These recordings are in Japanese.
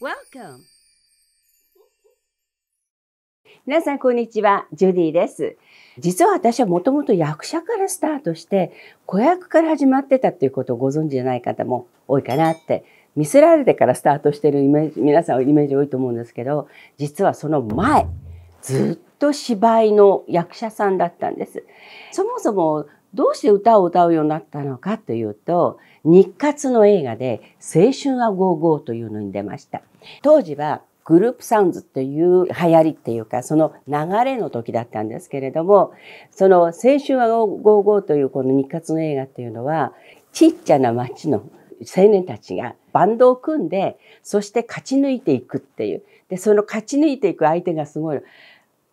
Welcome! 皆さん、こんにちは。ジュディです。実は私はもともと役者からスタートして、子役から始まってたっていうことをご存知じゃない方も多いかなって、見せられてからスタートしてるイメージ、皆さんはイメージ多いと思うんですけど、実はその前、ずっと芝居の役者さんだったんです。そもそもどうして歌を歌うようになったのかというと、日活の映画で青春は55というのに出ました。当時はグループサウンズという流行りっていうか、その流れの時だったんですけれども、その青春は55というこの日活の映画っていうのは、ちっちゃな町の青年たちがバンドを組んで、そして勝ち抜いていくっていう。で、その勝ち抜いていく相手がすごい。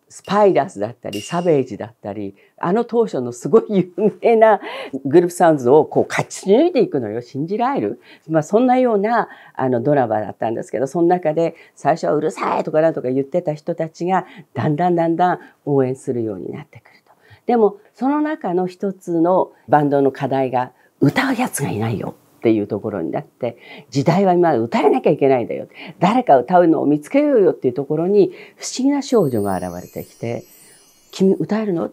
スパイダースだったり、サベージだったり、あの当初のすごい有名なグループサウンズをこう勝ち抜いていくのよ、信じられる。まあそんなようなあのドラマだったんですけど、その中で最初はうるさいとかなんとか言ってた人たちが、だんだんだんだん応援するようになってくると。でも、その中の一つのバンドの課題が、歌うやつがいないよ。っていうところになって時代は今歌えなきゃいけないんだよ誰か歌うのを見つけようよっていうところに不思議な少女が現れてきて「君歌えるの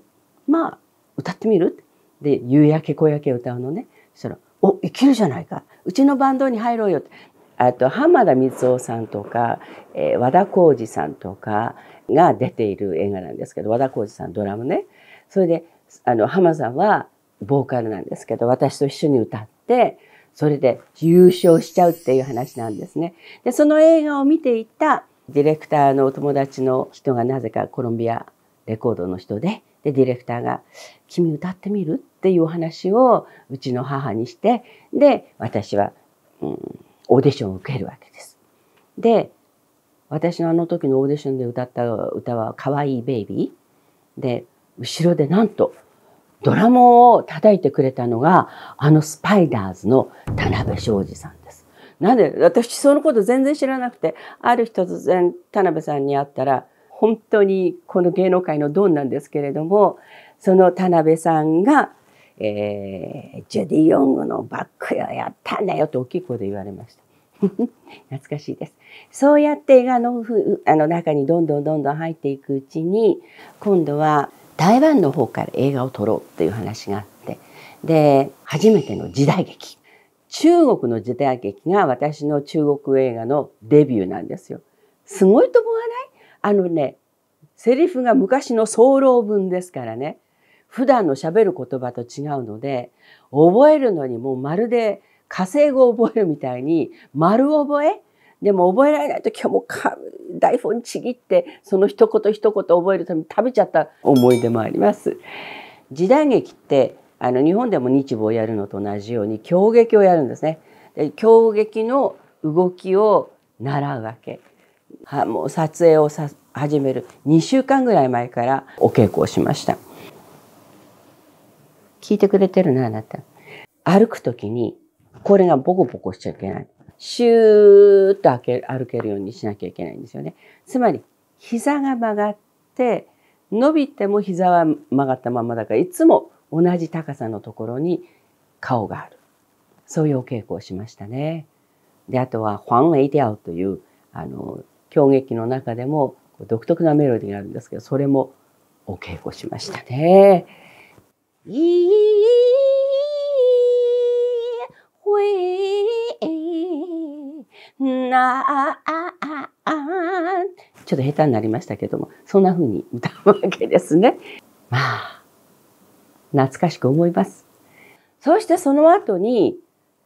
まあ歌ってみる?」で夕焼け小焼け歌うのねそしたら「おいけるじゃないかうちのバンドに入ろうよ」ってあと浜田光雄さんとか、えー、和田浩二さんとかが出ている映画なんですけど和田浩二さんドラムねそれであの浜さんはボーカルなんですけど私と一緒に歌って。それで優勝しちゃうっていう話なんですね。で、その映画を見ていたディレクターのお友達の人がなぜかコロンビアレコードの人で、で、ディレクターが、君歌ってみるっていうお話をうちの母にして、で、私は、うん、オーディションを受けるわけです。で、私のあの時のオーディションで歌った歌は、可愛いベイビー。で、後ろでなんと、ドラムを叩いてくれたのが、あのスパイダーズの田辺昌司さんです。なんで、私そのこと全然知らなくて、ある日突然田辺さんに会ったら、本当にこの芸能界のドンなんですけれども、その田辺さんが、えー、ジュディ・ヨングのバックよ、やったんだよと大きい声で言われました。懐かしいです。そうやって映画のあの中にどんどんどんどん入っていくうちに、今度は台湾の方から映画を撮ろうっていう話があってで初めての時代劇中国の時代劇が私の中国映画のデビューなんですよ。すごいと思わないあのねセリフが昔の早漏文ですからね普段の喋る言葉と違うので覚えるのにもうまるで火星語を覚えるみたいに丸覚えでも覚えられない時はもう台本ちぎってその一言一言覚えるために食べちゃった思い出もあります。時代劇ってあの日本でも日舞をやるのと同じように京劇をやるんですね。で京劇の動きを習うわけ。はもう撮影をさ始める2週間ぐらい前からお稽古をしました。聞いてくれてるなあなた。歩く時にこれがボコボコしちゃいけない。シューッと歩けるようにしなきゃいけないんですよね。つまり膝が曲がって伸びても膝は曲がったままだからいつも同じ高さのところに顔がある。そういうお稽古をしましたね。であとは「ファン・エイ・ディアウというあの狂劇の中でも独特なメロディーがあるんですけどそれもお稽古しましたね。いいなあああちょっと下手になりましたけどもそんな風に歌うわけですね。まあ懐かしく思います。そしてその後に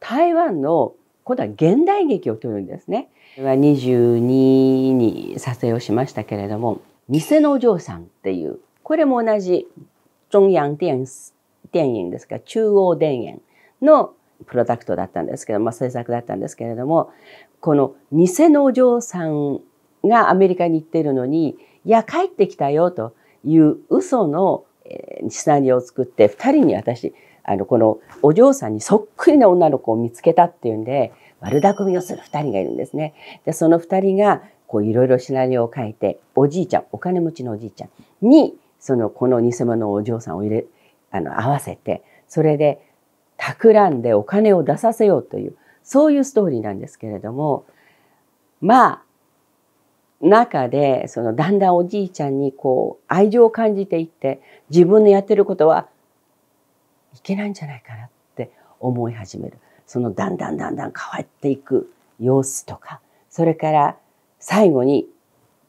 台湾の今度は現代劇を撮るんですね。は22に撮影をしましたけれども「偽のお嬢さん」っていうこれも同じ中央電電影ですか中央電影のプロダクトだったんですけど、まあ、制作だったんですけれどもこの偽のお嬢さんがアメリカに行ってるのに、いや、帰ってきたよという嘘のシナリオを作って、二人に私、あの、このお嬢さんにそっくりな女の子を見つけたっていうんで、悪巧みをする二人がいるんですね。で、その二人が、こういろいろシナリオを書いて、おじいちゃん、お金持ちのおじいちゃんに、その、この偽物のお嬢さんを入れ、あの、合わせて、それで、企んでお金を出させようという、そういうストーリーなんですけれどもまあ中でそのだんだんおじいちゃんにこう愛情を感じていって自分のやってることはいけないんじゃないかなって思い始めるそのだんだんだんだん変わっていく様子とかそれから最後に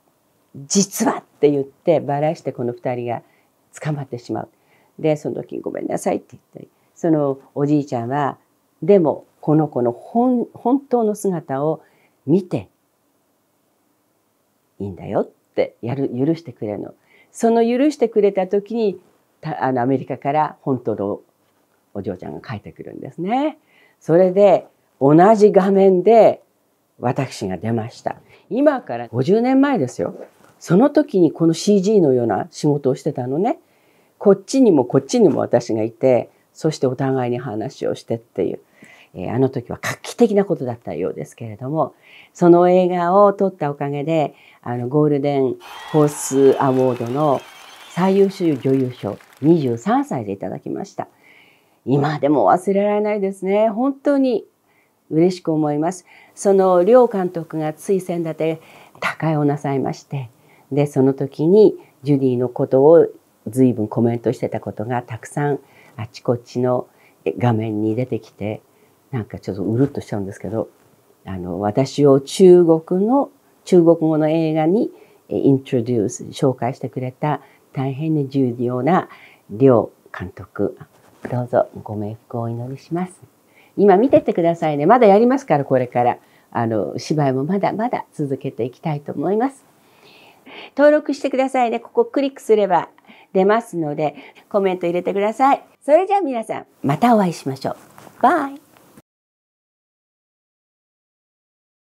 「実は!」って言ってバラしてこの2人が捕まってしまう。でその時「ごめんなさい」って言ったりそのおじいちゃんは「でもこの子の本本当の姿を見ていいんだよってやる許してくれるの。その許してくれた時にあのアメリカから本当のお嬢ちゃんが帰ってくるんですね。それで同じ画面で私が出ました。今から50年前ですよ。その時にこの CG のような仕事をしてたのね。こっちにもこっちにも私がいて、そしてお互いに話をしてっていう。えあの時は画期的なことだったようですけれども、その映画を撮ったおかげで、あの、ゴールデンホースアワードの最優秀女優賞、23歳でいただきました。今でも忘れられないですね。本当に嬉しく思います。その両監督が推薦立て、他界をなさいまして、で、その時にジュディのことを随分コメントしてたことがたくさんあちこちの画面に出てきてなんかちょっとうるっとしちゃうんですけど、あの、私を中国の、中国語の映画にイントロデュース、紹介してくれた大変に重要な両監督、どうぞご冥福をお祈りします。今見ててくださいね。まだやりますから、これから。あの、芝居もまだまだ続けていきたいと思います。登録してくださいね。ここクリックすれば出ますので、コメント入れてください。それじゃあ皆さん、またお会いしましょう。バイ